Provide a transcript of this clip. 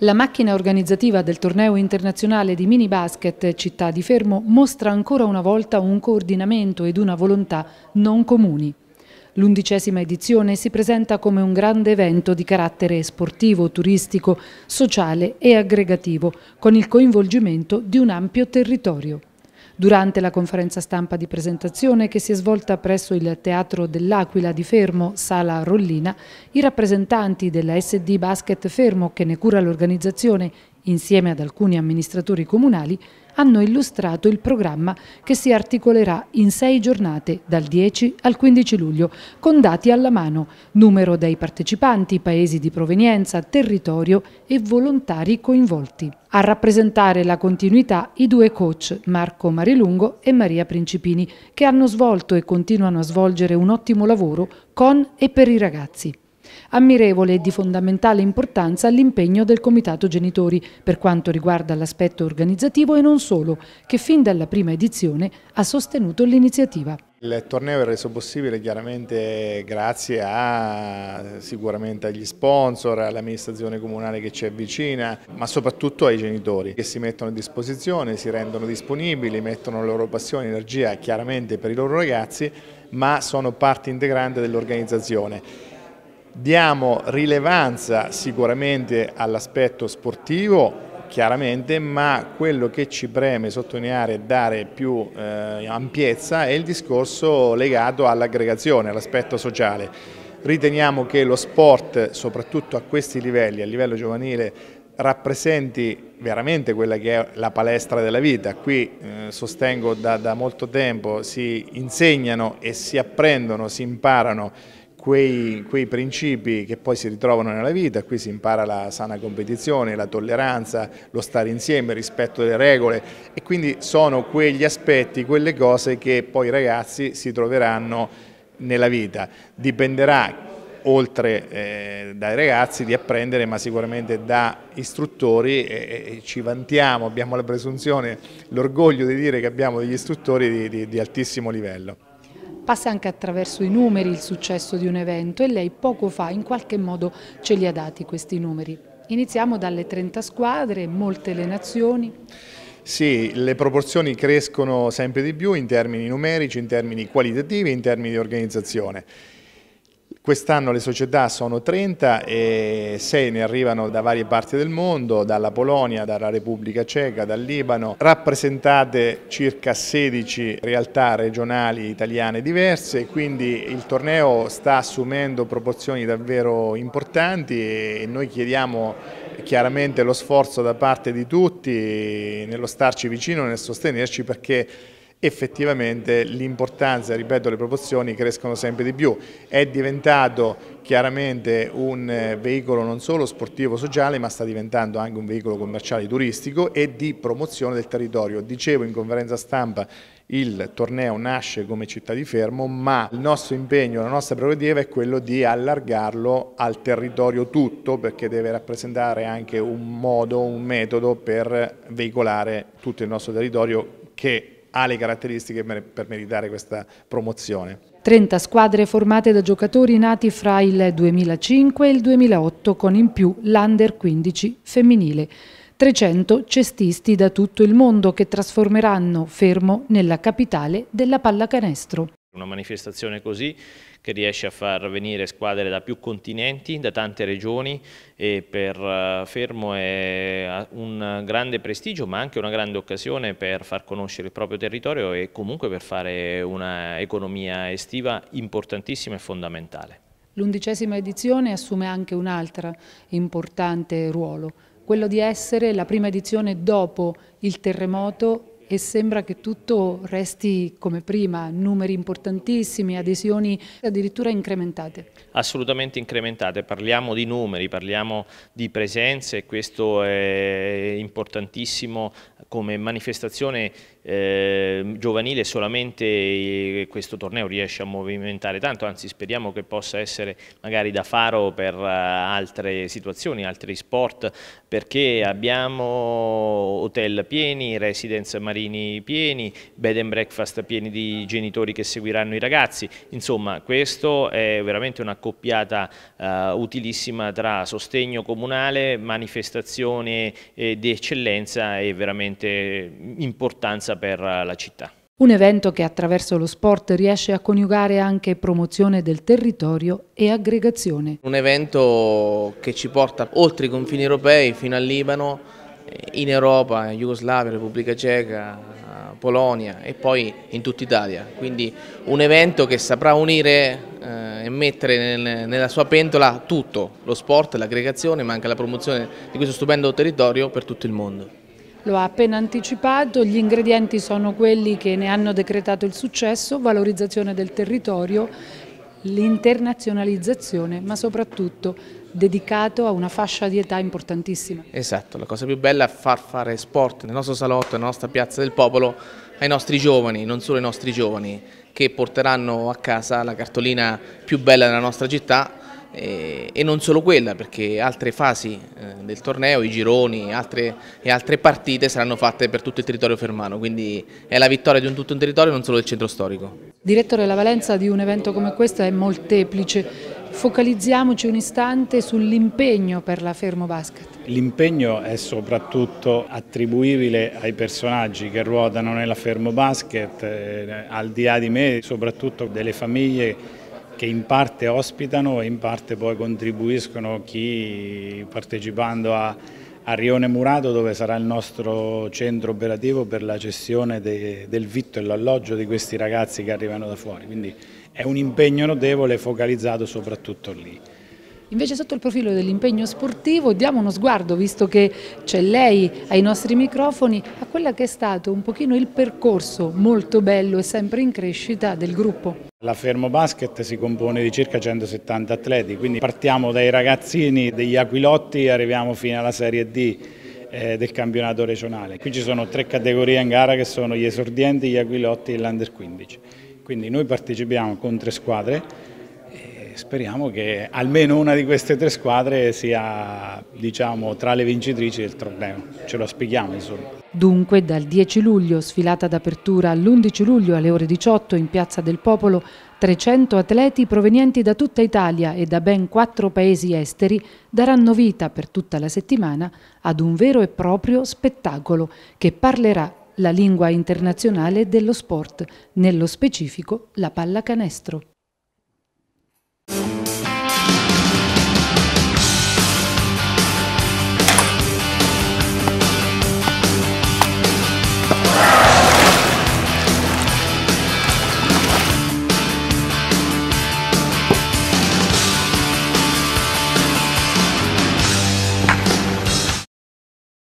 La macchina organizzativa del torneo internazionale di mini basket Città di Fermo mostra ancora una volta un coordinamento ed una volontà non comuni. L'undicesima edizione si presenta come un grande evento di carattere sportivo, turistico, sociale e aggregativo, con il coinvolgimento di un ampio territorio. Durante la conferenza stampa di presentazione che si è svolta presso il Teatro dell'Aquila di Fermo, Sala Rollina, i rappresentanti della SD Basket Fermo, che ne cura l'organizzazione, insieme ad alcuni amministratori comunali, hanno illustrato il programma che si articolerà in sei giornate dal 10 al 15 luglio, con dati alla mano, numero dei partecipanti, paesi di provenienza, territorio e volontari coinvolti. A rappresentare la continuità i due coach Marco Marilungo e Maria Principini, che hanno svolto e continuano a svolgere un ottimo lavoro con e per i ragazzi. Ammirevole e di fondamentale importanza l'impegno del Comitato Genitori per quanto riguarda l'aspetto organizzativo e non solo, che fin dalla prima edizione ha sostenuto l'iniziativa. Il torneo è reso possibile chiaramente grazie a, sicuramente agli sponsor, all'amministrazione comunale che ci avvicina, ma soprattutto ai genitori che si mettono a disposizione, si rendono disponibili, mettono la loro passione e energia chiaramente per i loro ragazzi, ma sono parte integrante dell'organizzazione Diamo rilevanza sicuramente all'aspetto sportivo, chiaramente, ma quello che ci preme sottolineare e dare più eh, ampiezza è il discorso legato all'aggregazione, all'aspetto sociale. Riteniamo che lo sport, soprattutto a questi livelli, a livello giovanile, rappresenti veramente quella che è la palestra della vita. Qui eh, sostengo da, da molto tempo si insegnano e si apprendono, si imparano quei, quei, principi che poi si ritrovano nella vita, qui si impara la sana competizione, la tolleranza, lo stare insieme, il rispetto delle regole e quindi sono quegli aspetti, quelle cose che poi i ragazzi si troveranno nella vita. Dipenderà oltre eh, dai ragazzi di apprendere ma sicuramente da istruttori e, e ci vantiamo, abbiamo la presunzione, l'orgoglio di dire che abbiamo degli istruttori di, di, di altissimo livello passa anche attraverso i numeri il successo di un evento e lei poco fa in qualche modo ce li ha dati questi numeri. Iniziamo dalle 30 squadre, molte le nazioni. Sì, le proporzioni crescono sempre di più in termini numerici, in termini qualitativi, in termini di organizzazione. Quest'anno le società sono 30 e 6 ne arrivano da varie parti del mondo, dalla Polonia, dalla Repubblica Ceca, dal Libano, rappresentate circa 16 realtà regionali italiane diverse, quindi il torneo sta assumendo proporzioni davvero importanti e noi chiediamo chiaramente lo sforzo da parte di tutti nello starci vicino, nel sostenerci perché effettivamente l'importanza, ripeto, le proporzioni crescono sempre di più. È diventato chiaramente un eh, veicolo non solo sportivo sociale ma sta diventando anche un veicolo commerciale turistico e di promozione del territorio. Dicevo in conferenza stampa il torneo nasce come città di Fermo ma il nostro impegno, la nostra prerogativa è quello di allargarlo al territorio tutto perché deve rappresentare anche un modo, un metodo per veicolare tutto il nostro territorio che ha le caratteristiche per meritare questa promozione. 30 squadre formate da giocatori nati fra il 2005 e il 2008 con in più l'Under 15 femminile. 300 cestisti da tutto il mondo che trasformeranno Fermo nella capitale della pallacanestro. Una manifestazione così che riesce a far venire squadre da più continenti, da tante regioni e per eh, Fermo è eh, un grande prestigio ma anche una grande occasione per far conoscere il proprio territorio e comunque per fare un'economia estiva importantissima e fondamentale. L'undicesima edizione assume anche un altro importante ruolo, quello di essere la prima edizione dopo il terremoto e sembra che tutto resti come prima, numeri importantissimi, adesioni addirittura incrementate. Assolutamente incrementate, parliamo di numeri, parliamo di presenze, questo è importantissimo come manifestazione eh, giovanile solamente eh, questo torneo riesce a movimentare tanto, anzi speriamo che possa essere magari da faro per eh, altre situazioni, altri sport, perché abbiamo hotel pieni, residence marini pieni, bed and breakfast pieni di genitori che seguiranno i ragazzi, insomma questo è veramente una coppiata eh, utilissima tra sostegno comunale, manifestazione eh, di eccellenza e veramente importanza per eh, la città. Un evento che attraverso lo sport riesce a coniugare anche promozione del territorio e aggregazione. Un evento che ci porta oltre i confini europei fino al Libano, eh, in Europa, in Jugoslavia, Repubblica Ceca, eh, Polonia e poi in tutta Italia. Quindi un evento che saprà unire e mettere nella sua pentola tutto, lo sport, l'aggregazione ma anche la promozione di questo stupendo territorio per tutto il mondo lo ha appena anticipato, gli ingredienti sono quelli che ne hanno decretato il successo, valorizzazione del territorio, l'internazionalizzazione, ma soprattutto dedicato a una fascia di età importantissima. Esatto, la cosa più bella è far fare sport nel nostro salotto, nella nostra piazza del popolo, ai nostri giovani, non solo ai nostri giovani, che porteranno a casa la cartolina più bella della nostra città e, e non solo quella perché altre fasi eh, del torneo, i gironi altre, e altre partite saranno fatte per tutto il territorio fermano, quindi è la vittoria di un, tutto un territorio non solo del centro storico. Direttore, la valenza di un evento come questo è molteplice, Focalizziamoci un istante sull'impegno per la Fermo Basket. L'impegno è soprattutto attribuibile ai personaggi che ruotano nella Fermo Basket, eh, al di là di me, soprattutto delle famiglie che in parte ospitano e in parte poi contribuiscono chi partecipando a, a Rione Murato dove sarà il nostro centro operativo per la gestione de, del vitto e l'alloggio di questi ragazzi che arrivano da fuori. Quindi è un impegno notevole focalizzato soprattutto lì. Invece sotto il profilo dell'impegno sportivo diamo uno sguardo, visto che c'è lei ai nostri microfoni, a quello che è stato un pochino il percorso molto bello e sempre in crescita del gruppo. La Fermo Basket si compone di circa 170 atleti, quindi partiamo dai ragazzini, degli aquilotti e arriviamo fino alla Serie D eh, del campionato regionale. Qui ci sono tre categorie in gara che sono gli esordienti, gli aquilotti e l'Under 15. Quindi noi partecipiamo con tre squadre speriamo che almeno una di queste tre squadre sia diciamo, tra le vincitrici del torneo, ce lo spieghiamo insomma. Dunque dal 10 luglio, sfilata d'apertura all'11 luglio alle ore 18 in Piazza del Popolo, 300 atleti provenienti da tutta Italia e da ben quattro paesi esteri daranno vita per tutta la settimana ad un vero e proprio spettacolo che parlerà la lingua internazionale dello sport, nello specifico la pallacanestro.